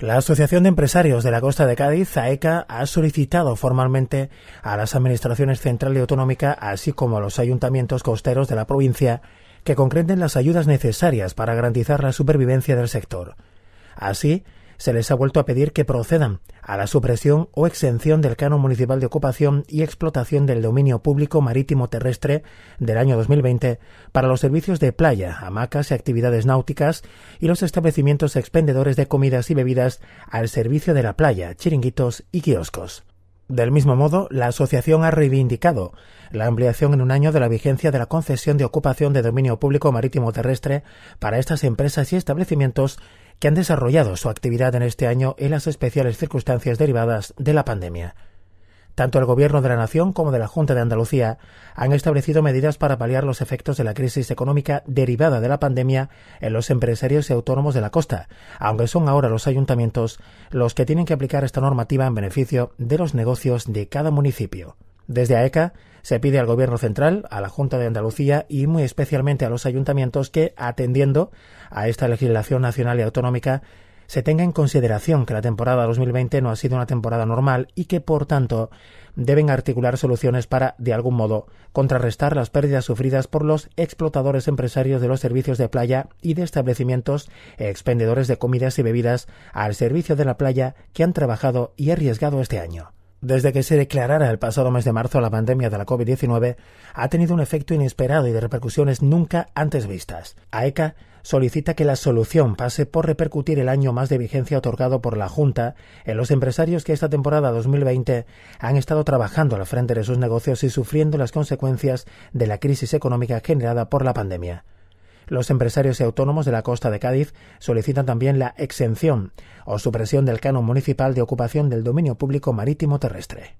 La Asociación de Empresarios de la Costa de Cádiz, AECA, ha solicitado formalmente a las administraciones central y autonómica, así como a los ayuntamientos costeros de la provincia, que concreten las ayudas necesarias para garantizar la supervivencia del sector. Así, se les ha vuelto a pedir que procedan a la supresión o exención del canon municipal de ocupación y explotación del dominio público marítimo terrestre del año 2020 para los servicios de playa, hamacas y actividades náuticas y los establecimientos expendedores de comidas y bebidas al servicio de la playa, chiringuitos y kioscos. Del mismo modo, la asociación ha reivindicado la ampliación en un año de la vigencia de la concesión de ocupación de dominio público marítimo terrestre para estas empresas y establecimientos que han desarrollado su actividad en este año en las especiales circunstancias derivadas de la pandemia. Tanto el Gobierno de la Nación como de la Junta de Andalucía han establecido medidas para paliar los efectos de la crisis económica derivada de la pandemia en los empresarios y autónomos de la costa, aunque son ahora los ayuntamientos los que tienen que aplicar esta normativa en beneficio de los negocios de cada municipio. Desde AECA se pide al Gobierno central, a la Junta de Andalucía y muy especialmente a los ayuntamientos que, atendiendo a esta legislación nacional y autonómica, se tenga en consideración que la temporada 2020 no ha sido una temporada normal y que, por tanto, deben articular soluciones para, de algún modo, contrarrestar las pérdidas sufridas por los explotadores empresarios de los servicios de playa y de establecimientos expendedores de comidas y bebidas al servicio de la playa que han trabajado y arriesgado este año. Desde que se declarara el pasado mes de marzo la pandemia de la COVID-19, ha tenido un efecto inesperado y de repercusiones nunca antes vistas. AECA e solicita que la solución pase por repercutir el año más de vigencia otorgado por la Junta en los empresarios que esta temporada 2020 han estado trabajando al frente de sus negocios y sufriendo las consecuencias de la crisis económica generada por la pandemia. Los empresarios y autónomos de la costa de Cádiz solicitan también la exención o supresión del canon municipal de ocupación del dominio público marítimo terrestre.